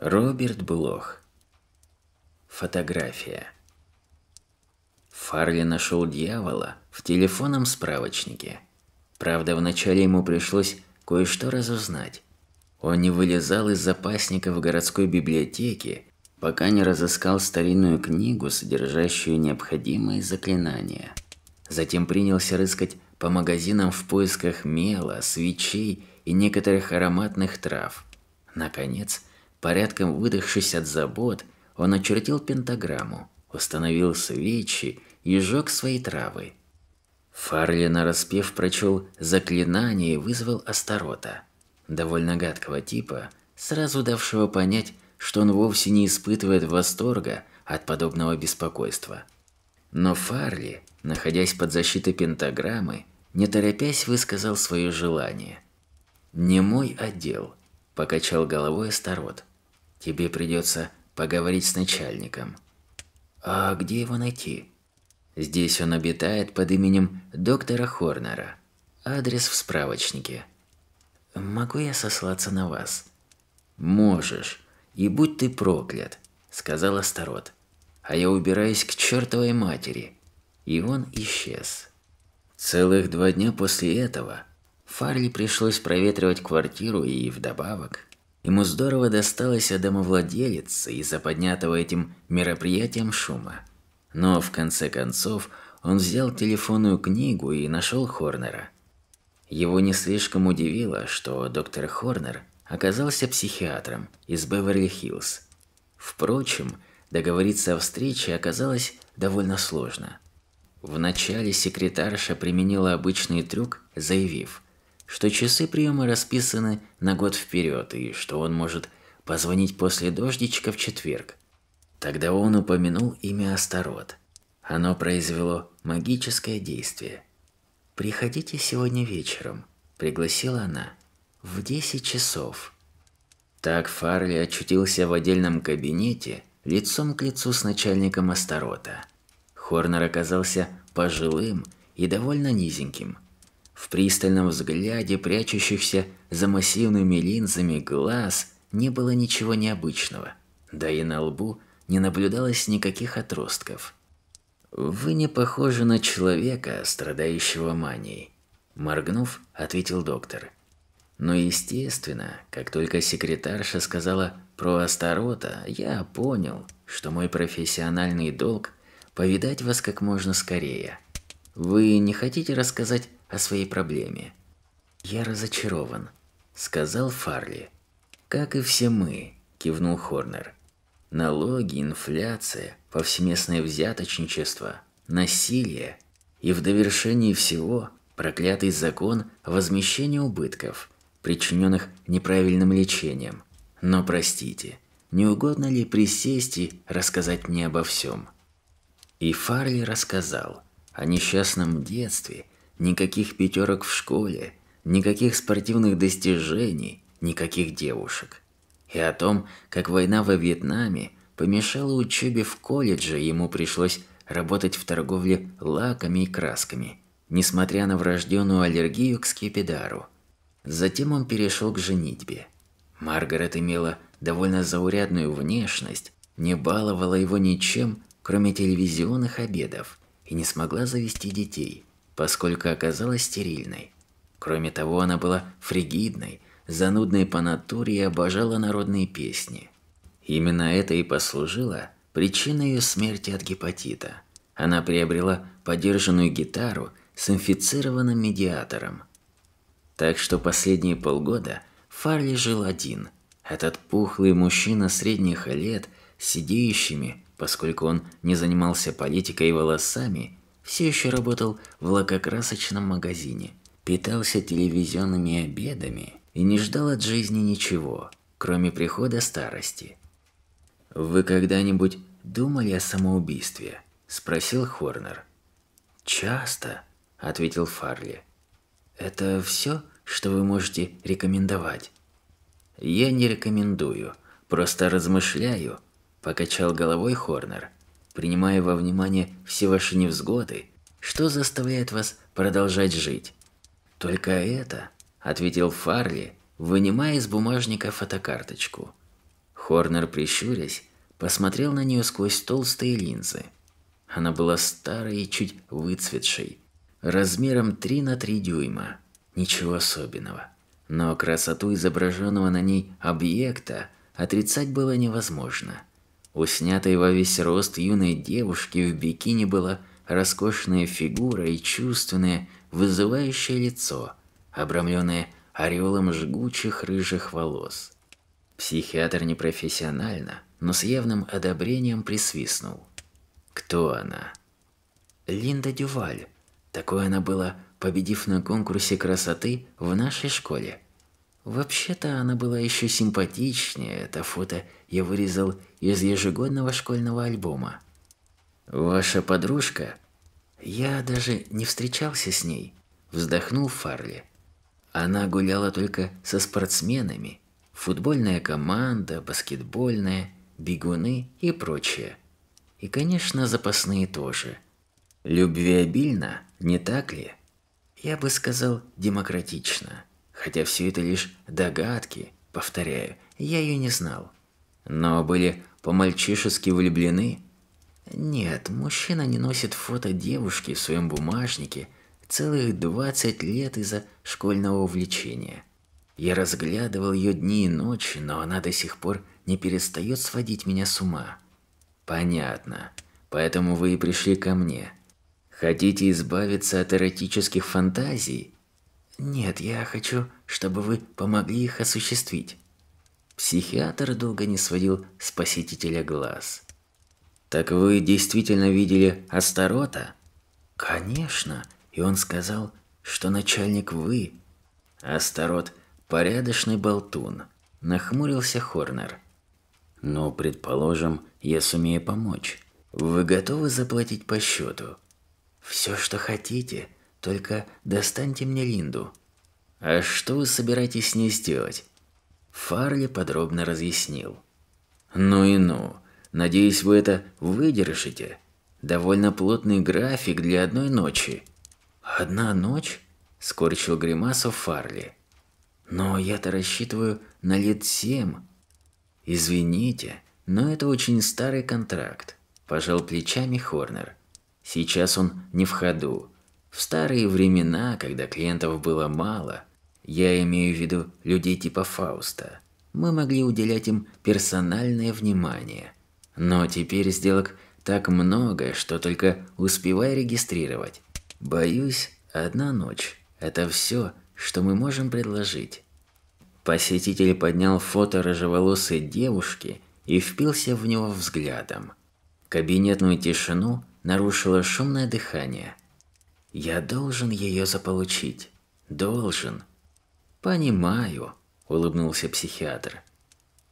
Роберт Блох. Фотография. Фарли нашел дьявола в телефонном справочнике. Правда, вначале ему пришлось кое-что разузнать. Он не вылезал из запасника в городской библиотеке, пока не разыскал старинную книгу, содержащую необходимые заклинания. Затем принялся рыскать по магазинам в поисках мела, свечей и некоторых ароматных трав. Наконец, Порядком выдохшись от забот, он очертил пентаграмму, установил свечи и сжег свои травы. Фарли распев прочел заклинание и вызвал Астарота, довольно гадкого типа, сразу давшего понять, что он вовсе не испытывает восторга от подобного беспокойства. Но Фарли, находясь под защитой пентаграммы, не торопясь высказал свое желание. «Не мой отдел», – покачал головой Астарот. Тебе придется поговорить с начальником. А где его найти? Здесь он обитает под именем доктора Хорнера. Адрес в справочнике. Могу я сослаться на вас? Можешь. И будь ты проклят, сказал Астарот. А я убираюсь к чертовой матери. И он исчез. Целых два дня после этого Фарли пришлось проветривать квартиру и вдобавок Ему здорово досталось от домовладелицы из-за поднятого этим мероприятием шума. Но в конце концов он взял телефонную книгу и нашел Хорнера. Его не слишком удивило, что доктор Хорнер оказался психиатром из Беверли-Хиллз. Впрочем, договориться о встрече оказалось довольно сложно. Вначале секретарша применила обычный трюк, заявив – что часы приема расписаны на год вперед и что он может позвонить после дождичка в четверг. Тогда он упомянул имя Астарот. Оно произвело магическое действие. «Приходите сегодня вечером», – пригласила она. «В 10 часов». Так Фарли очутился в отдельном кабинете, лицом к лицу с начальником Астарота. Хорнер оказался пожилым и довольно низеньким – в пристальном взгляде, прячущихся за массивными линзами глаз, не было ничего необычного. Да и на лбу не наблюдалось никаких отростков. «Вы не похожи на человека, страдающего манией», – моргнув, ответил доктор. Но естественно, как только секретарша сказала про Астарота, я понял, что мой профессиональный долг – повидать вас как можно скорее. Вы не хотите рассказать о своей проблеме. «Я разочарован», – сказал Фарли. «Как и все мы», – кивнул Хорнер. «Налоги, инфляция, повсеместное взяточничество, насилие и в довершении всего проклятый закон возмещения убытков, причиненных неправильным лечением. Но простите, не угодно ли присесть и рассказать мне обо всем?» И Фарли рассказал о несчастном детстве Никаких пятерок в школе, никаких спортивных достижений, никаких девушек. И о том, как война во Вьетнаме помешала учебе в колледже, ему пришлось работать в торговле лаками и красками, несмотря на врожденную аллергию к скипидару. Затем он перешел к женитьбе. Маргарет имела довольно заурядную внешность, не баловала его ничем, кроме телевизионных обедов, и не смогла завести детей поскольку оказалась стерильной. Кроме того, она была фригидной, занудной по натуре и обожала народные песни. Именно это и послужило причиной ее смерти от гепатита. Она приобрела подержанную гитару с инфицированным медиатором. Так что последние полгода Фарли жил один. Этот пухлый мужчина средних лет, сидеющими, поскольку он не занимался политикой и волосами, все еще работал в лакокрасочном магазине, питался телевизионными обедами и не ждал от жизни ничего, кроме прихода старости. «Вы когда-нибудь думали о самоубийстве?» – спросил Хорнер. «Часто», – ответил Фарли. «Это все, что вы можете рекомендовать?» «Я не рекомендую, просто размышляю», – покачал головой Хорнер принимая во внимание все ваши невзгоды, что заставляет вас продолжать жить? Только это, ответил Фарли, вынимая из бумажника фотокарточку. Хорнер, прищурясь, посмотрел на нее сквозь толстые линзы. Она была старой и чуть выцветшей, размером 3 на 3 дюйма. Ничего особенного. Но красоту изображенного на ней объекта отрицать было невозможно. У снятой во весь рост юной девушки в бикини была роскошная фигура и чувственное, вызывающее лицо, обрамленное ореолом жгучих рыжих волос. Психиатр непрофессионально, но с явным одобрением присвистнул. Кто она? Линда Дюваль. Такой она была, победив на конкурсе красоты в нашей школе – Вообще-то она была еще симпатичнее, это фото я вырезал из ежегодного школьного альбома. «Ваша подружка?» «Я даже не встречался с ней», – вздохнул Фарли. «Она гуляла только со спортсменами. Футбольная команда, баскетбольная, бегуны и прочее. И, конечно, запасные тоже. Любви обильно, не так ли?» Я бы сказал, демократично хотя все это лишь догадки, повторяю, я ее не знал. Но были по-мальчишески влюблены? Нет, мужчина не носит фото девушки в своем бумажнике целых 20 лет из-за школьного увлечения. Я разглядывал ее дни и ночи, но она до сих пор не перестает сводить меня с ума. Понятно. Поэтому вы и пришли ко мне. Хотите избавиться от эротических фантазий? Нет, я хочу, чтобы вы помогли их осуществить. Психиатр долго не сводил с глаз. Так вы действительно видели Астарота? Конечно, и он сказал, что начальник вы. Астарот порядочный болтун, нахмурился Хорнер. Но, «Ну, предположим, я сумею помочь. Вы готовы заплатить по счету? Все, что хотите, только достаньте мне Линду». «А что вы собираетесь с ней сделать?» Фарли подробно разъяснил. «Ну и ну. Надеюсь, вы это выдержите. Довольно плотный график для одной ночи». «Одна ночь?» – скорчил гримасу Фарли. «Но я-то рассчитываю на лет семь». «Извините, но это очень старый контракт», – пожал плечами Хорнер. «Сейчас он не в ходу. В старые времена, когда клиентов было мало, я имею в виду людей типа Фауста, мы могли уделять им персональное внимание. Но теперь сделок так много, что только успевай регистрировать. Боюсь, одна ночь – это все, что мы можем предложить. Посетитель поднял фото рыжеволосой девушки и впился в него взглядом. Кабинетную тишину нарушило шумное дыхание – я должен ее заполучить. Должен. Понимаю, улыбнулся психиатр.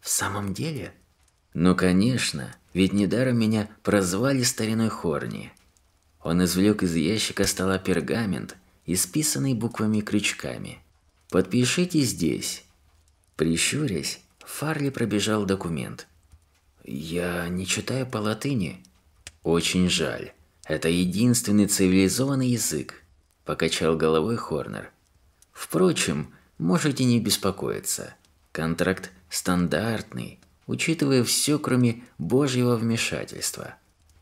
В самом деле? Ну, конечно, ведь недаром меня прозвали стариной Хорни. Он извлек из ящика стола пергамент, исписанный буквами крючками. «Подпишите здесь». Прищурясь, Фарли пробежал документ. «Я не читаю по латыни». «Очень жаль. Это единственный цивилизованный язык, покачал головой Хорнер. Впрочем, можете не беспокоиться. Контракт стандартный, учитывая все, кроме божьего вмешательства.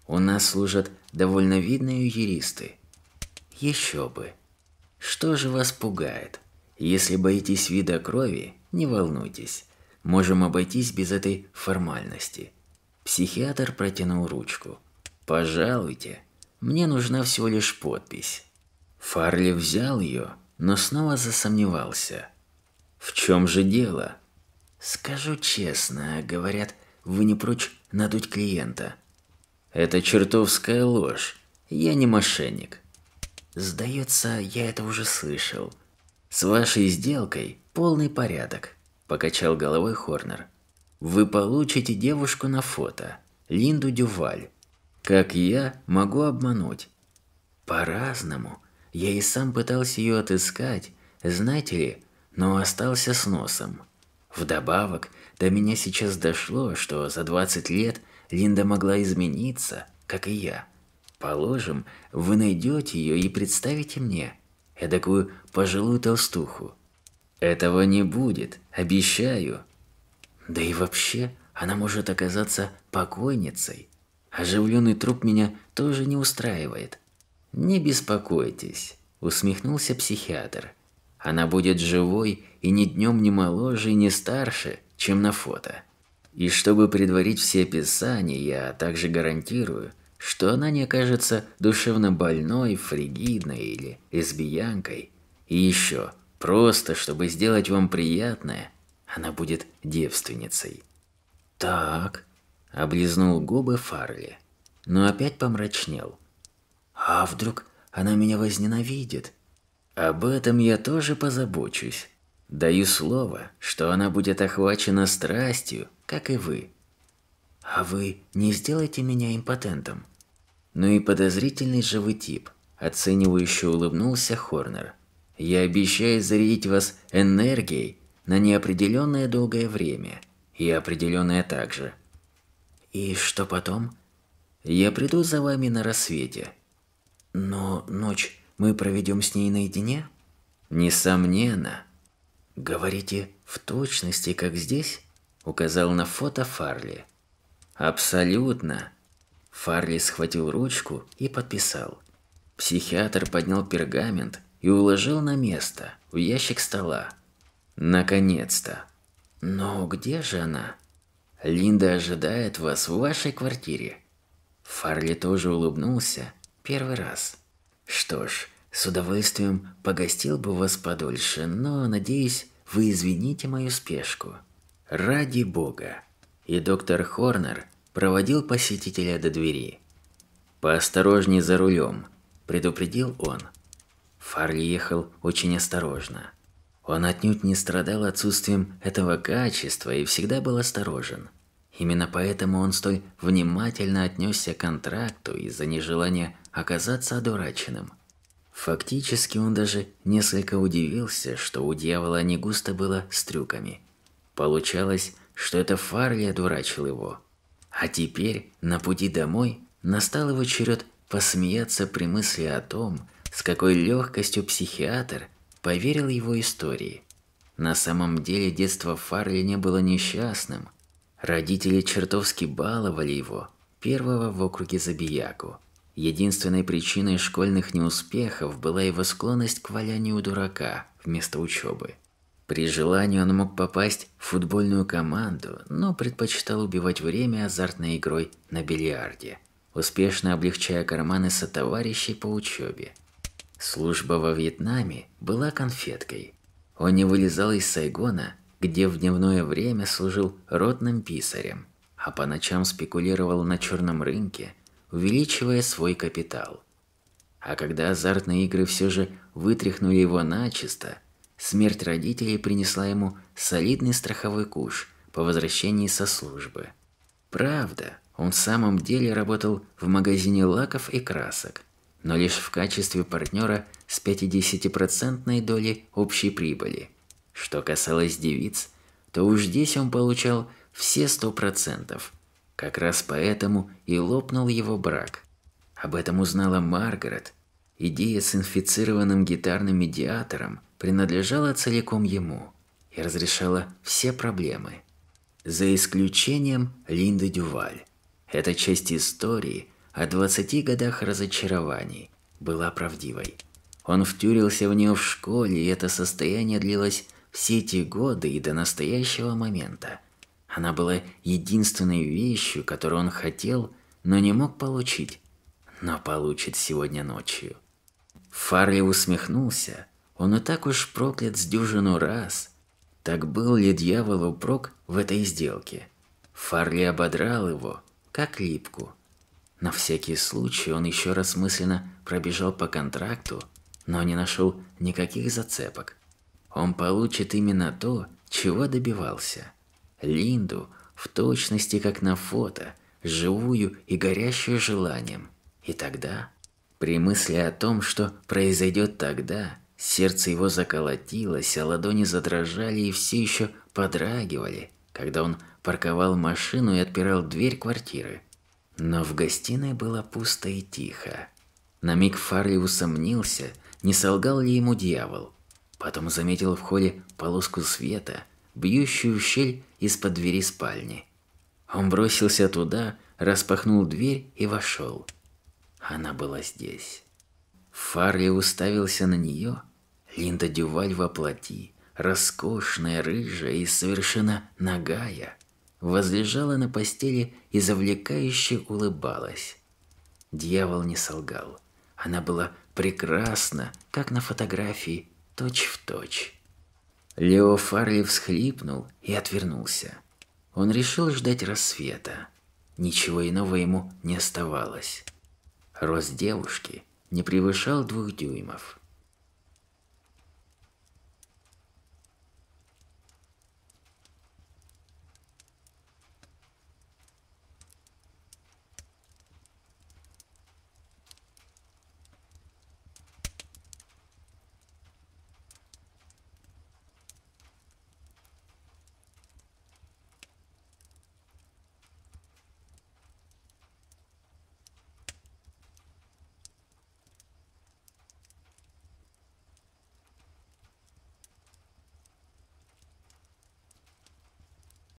У нас служат довольно видные юристы. Еще бы. Что же вас пугает? Если боитесь вида крови, не волнуйтесь. Можем обойтись без этой формальности. Психиатр протянул ручку. Пожалуйте. Мне нужна всего лишь подпись». Фарли взял ее, но снова засомневался. «В чем же дело?» «Скажу честно, говорят, вы не прочь надуть клиента». «Это чертовская ложь. Я не мошенник». «Сдается, я это уже слышал». «С вашей сделкой полный порядок», – покачал головой Хорнер. «Вы получите девушку на фото, Линду Дюваль, как я могу обмануть? По-разному. Я и сам пытался ее отыскать, знаете ли, но остался с носом. Вдобавок, до меня сейчас дошло, что за 20 лет Линда могла измениться, как и я. Положим, вы найдете ее и представите мне, эдакую пожилую толстуху. Этого не будет, обещаю. Да и вообще, она может оказаться покойницей. Оживленный труп меня тоже не устраивает. Не беспокойтесь, усмехнулся психиатр. Она будет живой и ни днем ни моложе, и ни старше, чем на фото. И чтобы предварить все описания, я также гарантирую, что она не окажется душевно больной, фригидной или лесбиянкой. И еще, просто чтобы сделать вам приятное, она будет девственницей. Так, Облизнул губы Фарли, но опять помрачнел. «А вдруг она меня возненавидит?» «Об этом я тоже позабочусь. Даю слово, что она будет охвачена страстью, как и вы». «А вы не сделаете меня импотентом?» «Ну и подозрительный же вы тип», – оценивающе улыбнулся Хорнер. «Я обещаю зарядить вас энергией на неопределенное долгое время, и определенное также, и что потом? Я приду за вами на рассвете. Но ночь мы проведем с ней наедине? Несомненно. Говорите, в точности, как здесь? Указал на фото Фарли. Абсолютно. Фарли схватил ручку и подписал. Психиатр поднял пергамент и уложил на место, в ящик стола. Наконец-то. Но где же она? Линда ожидает вас в вашей квартире». Фарли тоже улыбнулся первый раз. «Что ж, с удовольствием погостил бы вас подольше, но, надеюсь, вы извините мою спешку. Ради бога!» И доктор Хорнер проводил посетителя до двери. «Поосторожней за рулем», – предупредил он. Фарли ехал очень осторожно. Он отнюдь не страдал отсутствием этого качества и всегда был осторожен – Именно поэтому он столь внимательно отнесся к контракту из-за нежелания оказаться одураченным. Фактически он даже несколько удивился, что у дьявола не густо было с трюками. Получалось, что это Фарли одурачил его. А теперь, на пути домой, настал его черед посмеяться при мысли о том, с какой легкостью психиатр поверил его истории. На самом деле детство Фарли не было несчастным – Родители чертовски баловали его, первого в округе Забияку. Единственной причиной школьных неуспехов была его склонность к валянию дурака вместо учебы. При желании он мог попасть в футбольную команду, но предпочитал убивать время азартной игрой на бильярде, успешно облегчая карманы сотоварищей по учебе. Служба во Вьетнаме была конфеткой. Он не вылезал из Сайгона где в дневное время служил родным писарем, а по ночам спекулировал на черном рынке, увеличивая свой капитал. А когда азартные игры все же вытряхнули его начисто, смерть родителей принесла ему солидный страховой куш по возвращении со службы. Правда, он в самом деле работал в магазине лаков и красок, но лишь в качестве партнера с 50% долей общей прибыли – что касалось девиц, то уж здесь он получал все сто процентов. Как раз поэтому и лопнул его брак. Об этом узнала Маргарет. Идея с инфицированным гитарным медиатором принадлежала целиком ему и разрешала все проблемы. За исключением Линды Дюваль. Эта часть истории о 20 годах разочарований была правдивой. Он втюрился в нее в школе, и это состояние длилось все эти годы и до настоящего момента она была единственной вещью, которую он хотел, но не мог получить, но получит сегодня ночью. Фарли усмехнулся. Он и так уж проклят с дюжину раз. Так был ли дьявол упрок в этой сделке? Фарли ободрал его, как липку. На всякий случай он еще раз мысленно пробежал по контракту, но не нашел никаких зацепок. Он получит именно то, чего добивался. Линду в точности, как на фото, живую и горящую желанием. И тогда, при мысли о том, что произойдет тогда, сердце его заколотилось, а ладони задрожали и все еще подрагивали, когда он парковал машину и отпирал дверь квартиры. Но в гостиной было пусто и тихо. На миг Фарли усомнился, не солгал ли ему дьявол. Потом заметил в холле полоску света, бьющую в щель из-под двери спальни. Он бросился туда, распахнул дверь и вошел. Она была здесь. Фарли уставился на нее. Линда Дюваль во плоти, роскошная, рыжая и совершенно нагая, возлежала на постели и завлекающе улыбалась. Дьявол не солгал. Она была прекрасна, как на фотографии точь в точь. Лео Фарли всхлипнул и отвернулся. Он решил ждать рассвета. Ничего иного ему не оставалось. Рост девушки не превышал двух дюймов.